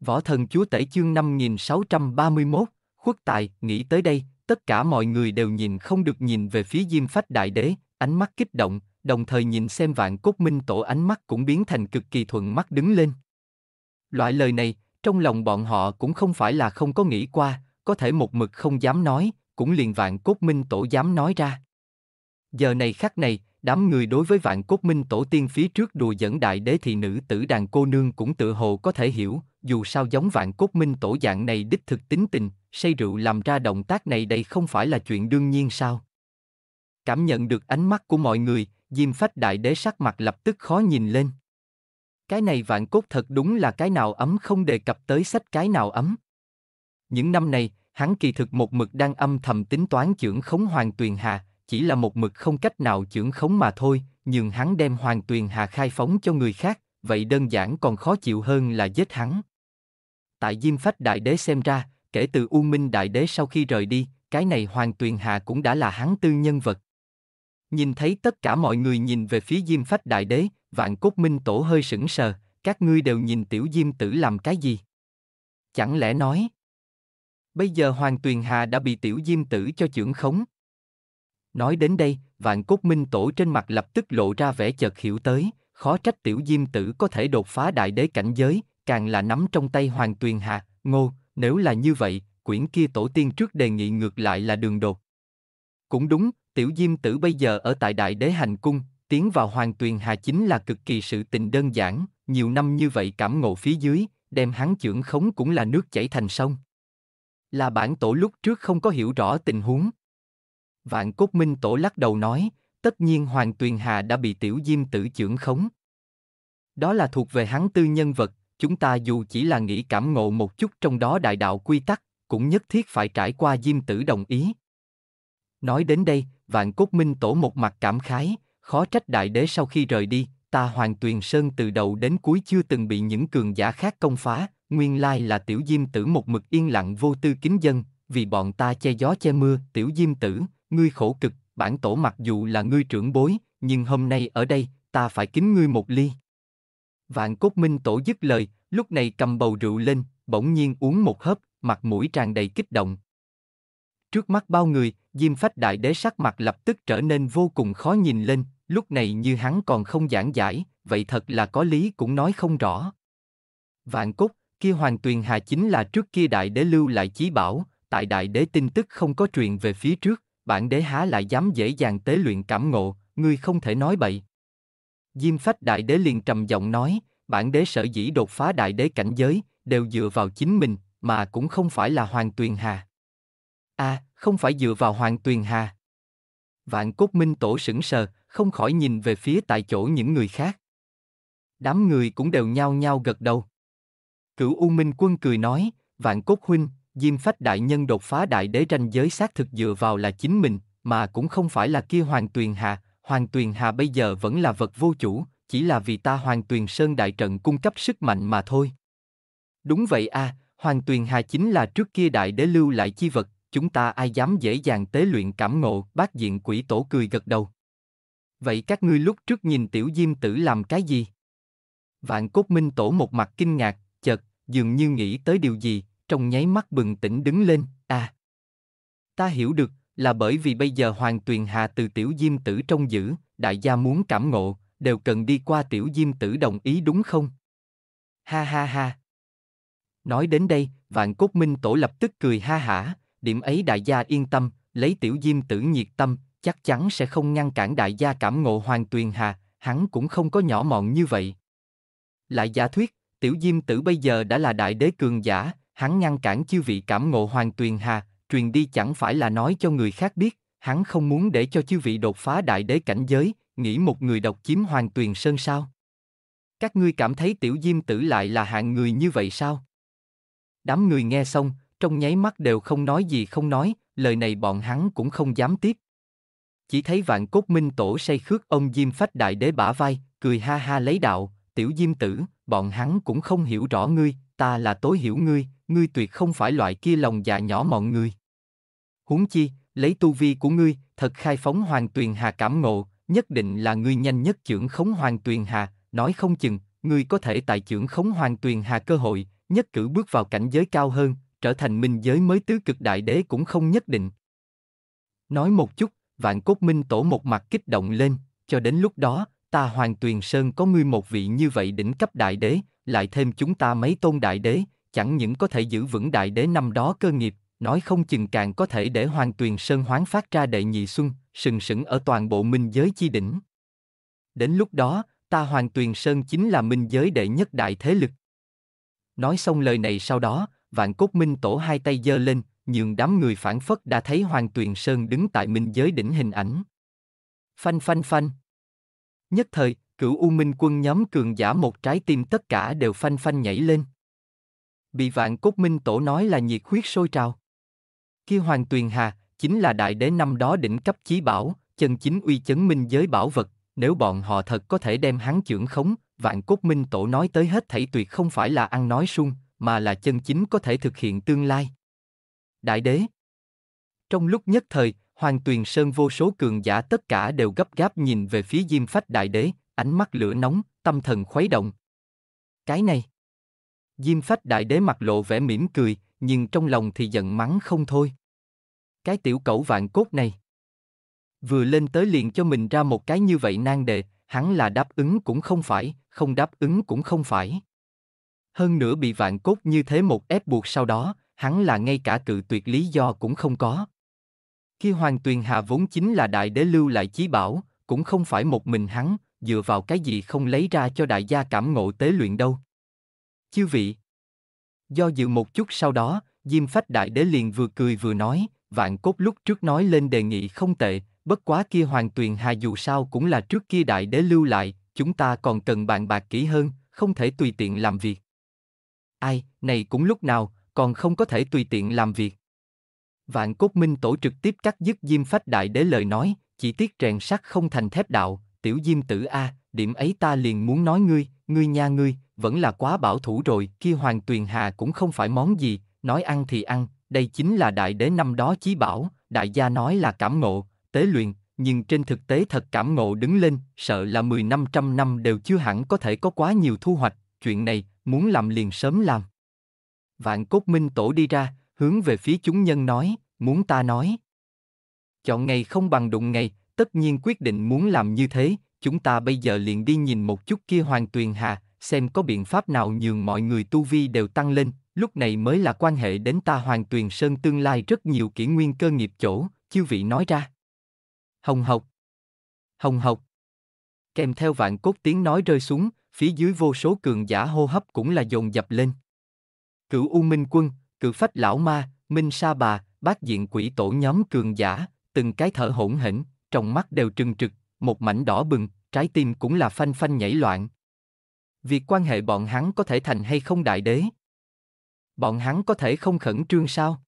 Võ thần chúa tể chương 5631, khuất tại, nghĩ tới đây, tất cả mọi người đều nhìn không được nhìn về phía Diêm Phách Đại Đế, ánh mắt kích động, đồng thời nhìn xem vạn cốt minh tổ ánh mắt cũng biến thành cực kỳ thuận mắt đứng lên. Loại lời này, trong lòng bọn họ cũng không phải là không có nghĩ qua, có thể một mực không dám nói, cũng liền vạn cốt minh tổ dám nói ra. Giờ này khắc này, đám người đối với vạn cốt minh tổ tiên phía trước đùa dẫn đại đế thị nữ tử đàn cô nương cũng tự hồ có thể hiểu, dù sao giống vạn cốt minh tổ dạng này đích thực tính tình, say rượu làm ra động tác này đây không phải là chuyện đương nhiên sao? Cảm nhận được ánh mắt của mọi người, Diêm Phách Đại Đế sắc mặt lập tức khó nhìn lên. Cái này vạn cốt thật đúng là cái nào ấm không đề cập tới sách cái nào ấm. Những năm này, hắn kỳ thực một mực đang âm thầm tính toán trưởng khống Hoàng Tuyền Hà, chỉ là một mực không cách nào trưởng khống mà thôi, nhưng hắn đem Hoàng Tuyền Hà khai phóng cho người khác, vậy đơn giản còn khó chịu hơn là giết hắn tại Diêm Phách Đại Đế xem ra, kể từ U Minh Đại Đế sau khi rời đi, cái này Hoàng Tuyền Hà cũng đã là hắn tư nhân vật. Nhìn thấy tất cả mọi người nhìn về phía Diêm Phách Đại Đế, Vạn Cốt Minh Tổ hơi sững sờ, các ngươi đều nhìn tiểu Diêm Tử làm cái gì? Chẳng lẽ nói, bây giờ Hoàng Tuyền Hà đã bị tiểu Diêm Tử cho chưởng khống? Nói đến đây, Vạn Cốt Minh Tổ trên mặt lập tức lộ ra vẻ chợt hiểu tới, khó trách tiểu Diêm Tử có thể đột phá đại đế cảnh giới, càng là nắm trong tay Hoàng Tuyền Hạ, ngô, nếu là như vậy, quyển kia tổ tiên trước đề nghị ngược lại là đường đột. Cũng đúng, tiểu diêm tử bây giờ ở tại Đại Đế Hành Cung, tiến vào Hoàng Tuyền Hà chính là cực kỳ sự tình đơn giản, nhiều năm như vậy cảm ngộ phía dưới, đem hắn trưởng khống cũng là nước chảy thành sông. Là bản tổ lúc trước không có hiểu rõ tình huống. Vạn Cốt Minh Tổ lắc đầu nói, tất nhiên Hoàng Tuyền Hà đã bị tiểu diêm tử trưởng khống. Đó là thuộc về hắn tư nhân vật, chúng ta dù chỉ là nghĩ cảm ngộ một chút trong đó đại đạo quy tắc, cũng nhất thiết phải trải qua diêm tử đồng ý. Nói đến đây, vạn cốt minh tổ một mặt cảm khái, khó trách đại đế sau khi rời đi, ta hoàng tuyền sơn từ đầu đến cuối chưa từng bị những cường giả khác công phá, nguyên lai là tiểu diêm tử một mực yên lặng vô tư kính dân, vì bọn ta che gió che mưa, tiểu diêm tử, ngươi khổ cực, bản tổ mặc dù là ngươi trưởng bối, nhưng hôm nay ở đây, ta phải kính ngươi một ly. Vạn cốt minh tổ dứt lời, lúc này cầm bầu rượu lên, bỗng nhiên uống một hớp, mặt mũi tràn đầy kích động. Trước mắt bao người, Diêm Phách Đại Đế sắc mặt lập tức trở nên vô cùng khó nhìn lên, lúc này như hắn còn không giảng giải, vậy thật là có lý cũng nói không rõ. Vạn cốt, kia Hoàng Tuyền Hà chính là trước kia Đại Đế lưu lại chí bảo, tại Đại Đế tin tức không có truyền về phía trước, bản đế há lại dám dễ dàng tế luyện cảm ngộ, ngươi không thể nói bậy. Diêm phách đại đế liền trầm giọng nói, bản đế sở dĩ đột phá đại đế cảnh giới, đều dựa vào chính mình, mà cũng không phải là Hoàng Tuyền Hà. À, không phải dựa vào Hoàng Tuyền Hà. Vạn cốt minh tổ sững sờ, không khỏi nhìn về phía tại chỗ những người khác. Đám người cũng đều nhao nhao gật đầu. Cửu U Minh Quân cười nói, Vạn cốt huynh, Diêm phách đại nhân đột phá đại đế ranh giới xác thực dựa vào là chính mình, mà cũng không phải là kia Hoàng Tuyền Hà, Hoàng Tuyền Hà bây giờ vẫn là vật vô chủ, chỉ là vì ta Hoàng Tuyền Sơn Đại Trận cung cấp sức mạnh mà thôi. Đúng vậy a, à, Hoàng Tuyền Hà chính là trước kia đại đế lưu lại chi vật, chúng ta ai dám dễ dàng tế luyện cảm ngộ, bác diện quỷ tổ cười gật đầu. Vậy các ngươi lúc trước nhìn tiểu diêm tử làm cái gì? Vạn cốt minh tổ một mặt kinh ngạc, chợt, dường như nghĩ tới điều gì, trong nháy mắt bừng tỉnh đứng lên, à. Ta hiểu được, là bởi vì bây giờ Hoàng Tuyền Hà từ tiểu diêm tử trong giữ, đại gia muốn cảm ngộ, đều cần đi qua tiểu diêm tử đồng ý đúng không? Ha ha ha. Nói đến đây, vạn cốt minh tổ lập tức cười ha hả, điểm ấy đại gia yên tâm, lấy tiểu diêm tử nhiệt tâm, chắc chắn sẽ không ngăn cản đại gia cảm ngộ Hoàng Tuyền Hà, hắn cũng không có nhỏ mọn như vậy. Lại giả thuyết, tiểu diêm tử bây giờ đã là đại đế cường giả, hắn ngăn cản chư vị cảm ngộ Hoàng Tuyền Hà, truyền đi chẳng phải là nói cho người khác biết, hắn không muốn để cho chư vị đột phá đại đế cảnh giới, nghĩ một người độc chiếm hoàn tuyền sơn sao? Các ngươi cảm thấy tiểu diêm tử lại là hạng người như vậy sao? Đám người nghe xong, trong nháy mắt đều không nói gì không nói, lời này bọn hắn cũng không dám tiếp. Chỉ thấy vạn cốt minh tổ say khước ông Diêm Phách Đại Đế bả vai, cười ha ha lấy đạo, tiểu Diêm Tử, bọn hắn cũng không hiểu rõ ngươi, ta là tối hiểu ngươi, ngươi tuyệt không phải loại kia lòng dạ nhỏ mọn người huống chi, lấy tu vi của ngươi, thật khai phóng hoàn tuyền hà cảm ngộ, nhất định là ngươi nhanh nhất trưởng khống hoàn tuyền hà, nói không chừng, ngươi có thể tại trưởng khống hoàn tuyền hà cơ hội, nhất cử bước vào cảnh giới cao hơn, trở thành minh giới mới tứ cực đại đế cũng không nhất định. Nói một chút, vạn cốt minh tổ một mặt kích động lên, cho đến lúc đó, ta hoàn tuyền sơn có ngươi một vị như vậy đỉnh cấp đại đế, lại thêm chúng ta mấy tôn đại đế, chẳng những có thể giữ vững đại đế năm đó cơ nghiệp, nói không chừng càng có thể để Hoàng Tuyền Sơn hoán phát ra đệ nhị xuân, sừng sững ở toàn bộ minh giới chi đỉnh. Đến lúc đó, ta Hoàng Tuyền Sơn chính là minh giới đệ nhất đại thế lực. Nói xong lời này sau đó, vạn cốt minh tổ hai tay giơ lên, nhường đám người phản phất đã thấy Hoàng Tuyền Sơn đứng tại minh giới đỉnh hình ảnh. Phanh phanh phanh. Nhất thời, cửu U Minh quân nhóm cường giả một trái tim tất cả đều phanh phanh nhảy lên. Bị vạn cốt minh tổ nói là nhiệt huyết sôi trào kia hoàng tuyền hà chính là đại đế năm đó đỉnh cấp chí bảo chân chính uy chấn minh giới bảo vật nếu bọn họ thật có thể đem hắn chưởng khống vạn cốt minh tổ nói tới hết thảy tuyệt không phải là ăn nói sung mà là chân chính có thể thực hiện tương lai đại đế trong lúc nhất thời hoàng tuyền sơn vô số cường giả tất cả đều gấp gáp nhìn về phía diêm phách đại đế ánh mắt lửa nóng tâm thần khuấy động cái này diêm phách đại đế mặt lộ vẻ mỉm cười nhưng trong lòng thì giận mắng không thôi. Cái tiểu cẩu vạn cốt này. Vừa lên tới liền cho mình ra một cái như vậy nan đề, hắn là đáp ứng cũng không phải, không đáp ứng cũng không phải. Hơn nữa bị vạn cốt như thế một ép buộc sau đó, hắn là ngay cả cự tuyệt lý do cũng không có. Khi Hoàng Tuyền Hà vốn chính là đại đế lưu lại chí bảo, cũng không phải một mình hắn, dựa vào cái gì không lấy ra cho đại gia cảm ngộ tế luyện đâu. Chư vị, Do dự một chút sau đó, Diêm Phách Đại Đế liền vừa cười vừa nói, vạn cốt lúc trước nói lên đề nghị không tệ, bất quá kia hoàn Tuyền Hà dù sao cũng là trước kia Đại Đế lưu lại, chúng ta còn cần bàn bạc kỹ hơn, không thể tùy tiện làm việc. Ai, này cũng lúc nào, còn không có thể tùy tiện làm việc. Vạn cốt minh tổ trực tiếp cắt dứt Diêm Phách Đại Đế lời nói, chỉ tiếc rèn sắt không thành thép đạo, tiểu Diêm tử A, điểm ấy ta liền muốn nói ngươi, ngươi nha ngươi, vẫn là quá bảo thủ rồi, kia Hoàng Tuyền Hà cũng không phải món gì, nói ăn thì ăn, đây chính là đại đế năm đó chí bảo, đại gia nói là cảm ngộ, tế luyện, nhưng trên thực tế thật cảm ngộ đứng lên, sợ là 10 năm trăm năm đều chưa hẳn có thể có quá nhiều thu hoạch, chuyện này, muốn làm liền sớm làm. Vạn cốt minh tổ đi ra, hướng về phía chúng nhân nói, muốn ta nói. Chọn ngày không bằng đụng ngày, tất nhiên quyết định muốn làm như thế, chúng ta bây giờ liền đi nhìn một chút kia hoàng tuyền hà, xem có biện pháp nào nhường mọi người tu vi đều tăng lên, lúc này mới là quan hệ đến ta Hoàng Tuyền Sơn tương lai rất nhiều kỷ nguyên cơ nghiệp chỗ, chư vị nói ra. Hồng học. Hồng học. Kèm theo vạn cốt tiếng nói rơi xuống, phía dưới vô số cường giả hô hấp cũng là dồn dập lên. Cửu U Minh Quân, Cự Phách Lão Ma, Minh Sa Bà, Bác Diện Quỷ Tổ nhóm cường giả, từng cái thở hỗn hển, trong mắt đều trừng trực, một mảnh đỏ bừng, trái tim cũng là phanh phanh nhảy loạn, việc quan hệ bọn hắn có thể thành hay không đại đế bọn hắn có thể không khẩn trương sao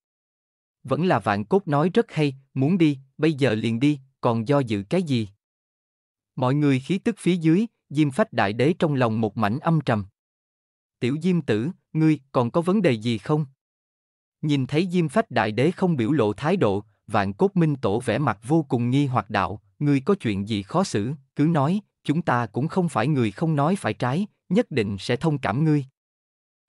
vẫn là vạn cốt nói rất hay muốn đi bây giờ liền đi còn do dự cái gì mọi người khí tức phía dưới diêm phách đại đế trong lòng một mảnh âm trầm tiểu diêm tử ngươi còn có vấn đề gì không nhìn thấy diêm phách đại đế không biểu lộ thái độ vạn cốt minh tổ vẻ mặt vô cùng nghi hoặc đạo ngươi có chuyện gì khó xử cứ nói chúng ta cũng không phải người không nói phải trái nhất định sẽ thông cảm ngươi.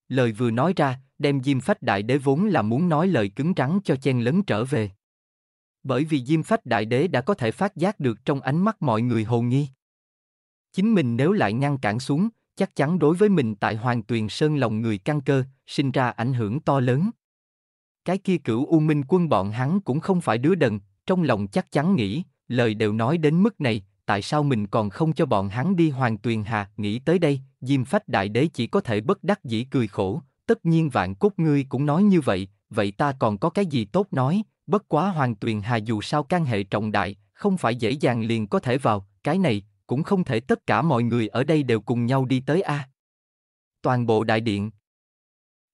Lời vừa nói ra, đem Diêm Phách Đại Đế vốn là muốn nói lời cứng rắn cho chen lấn trở về. Bởi vì Diêm Phách Đại Đế đã có thể phát giác được trong ánh mắt mọi người hồ nghi. Chính mình nếu lại ngăn cản xuống, chắc chắn đối với mình tại Hoàng Tuyền Sơn lòng người căng cơ, sinh ra ảnh hưởng to lớn. Cái kia cửu U Minh quân bọn hắn cũng không phải đứa đần, trong lòng chắc chắn nghĩ, lời đều nói đến mức này, tại sao mình còn không cho bọn hắn đi Hoàng Tuyền Hà, nghĩ tới đây, Diêm phách đại đế chỉ có thể bất đắc dĩ cười khổ, tất nhiên vạn cốt ngươi cũng nói như vậy, vậy ta còn có cái gì tốt nói, bất quá hoàng tuyền hà dù sao can hệ trọng đại, không phải dễ dàng liền có thể vào, cái này, cũng không thể tất cả mọi người ở đây đều cùng nhau đi tới a. Toàn bộ đại điện.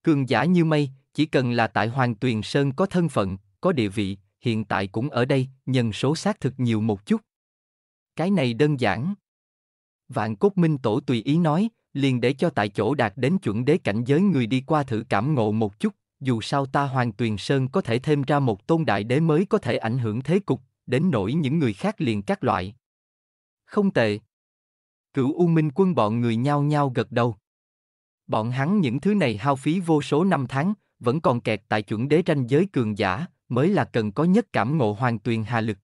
Cường giả như mây, chỉ cần là tại Hoàng Tuyền Sơn có thân phận, có địa vị, hiện tại cũng ở đây, nhân số xác thực nhiều một chút. Cái này đơn giản. Vạn Cốt Minh Tổ tùy ý nói, liền để cho tại chỗ đạt đến chuẩn đế cảnh giới người đi qua thử cảm ngộ một chút, dù sao ta Hoàng Tuyền Sơn có thể thêm ra một tôn đại đế mới có thể ảnh hưởng thế cục, đến nỗi những người khác liền các loại. Không tệ. Cửu U Minh quân bọn người nhao nhao gật đầu. Bọn hắn những thứ này hao phí vô số năm tháng, vẫn còn kẹt tại chuẩn đế tranh giới cường giả, mới là cần có nhất cảm ngộ hoàng tuyền hà lực.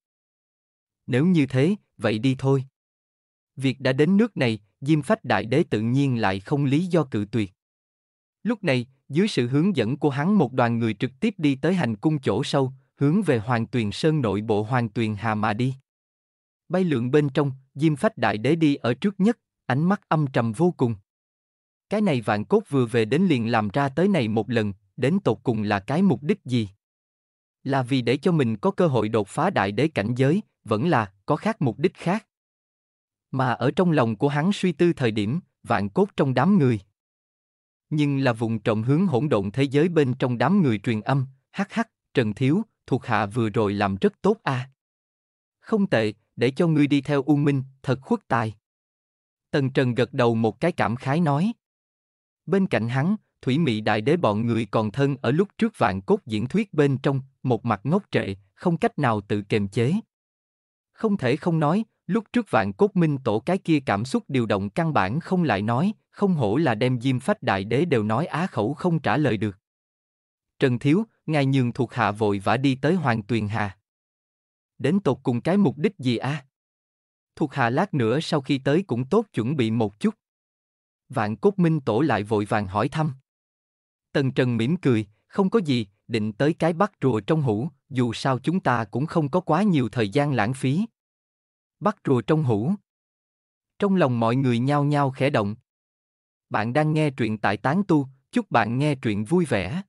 Nếu như thế, vậy đi thôi việc đã đến nước này, Diêm Phách Đại Đế tự nhiên lại không lý do cự tuyệt. Lúc này, dưới sự hướng dẫn của hắn một đoàn người trực tiếp đi tới hành cung chỗ sâu, hướng về Hoàng Tuyền Sơn nội bộ Hoàng Tuyền Hà mà đi. Bay lượng bên trong, Diêm Phách Đại Đế đi ở trước nhất, ánh mắt âm trầm vô cùng. Cái này vạn cốt vừa về đến liền làm ra tới này một lần, đến tột cùng là cái mục đích gì? Là vì để cho mình có cơ hội đột phá đại đế cảnh giới, vẫn là có khác mục đích khác mà ở trong lòng của hắn suy tư thời điểm, vạn cốt trong đám người. Nhưng là vùng trọng hướng hỗn độn thế giới bên trong đám người truyền âm, hắc hắc, Trần Thiếu, thuộc hạ vừa rồi làm rất tốt a. À. Không tệ, để cho ngươi đi theo U Minh, thật khuất tài. Tần Trần gật đầu một cái cảm khái nói. Bên cạnh hắn, Thủy Mị Đại Đế bọn người còn thân ở lúc trước vạn cốt diễn thuyết bên trong, một mặt ngốc trệ, không cách nào tự kềm chế. Không thể không nói, lúc trước vạn cốt minh tổ cái kia cảm xúc điều động căn bản không lại nói, không hổ là đem diêm phách đại đế đều nói á khẩu không trả lời được. Trần Thiếu, ngài nhường thuộc hạ vội vã đi tới Hoàng Tuyền Hà. Đến tột cùng cái mục đích gì a? À? Thuộc hạ lát nữa sau khi tới cũng tốt chuẩn bị một chút. Vạn cốt minh tổ lại vội vàng hỏi thăm. Tần Trần mỉm cười, không có gì, định tới cái bắt rùa trong hũ, dù sao chúng ta cũng không có quá nhiều thời gian lãng phí, bắt rùa trong hũ. Trong lòng mọi người nhao nhao khẽ động. Bạn đang nghe truyện tại Tán Tu, chúc bạn nghe truyện vui vẻ.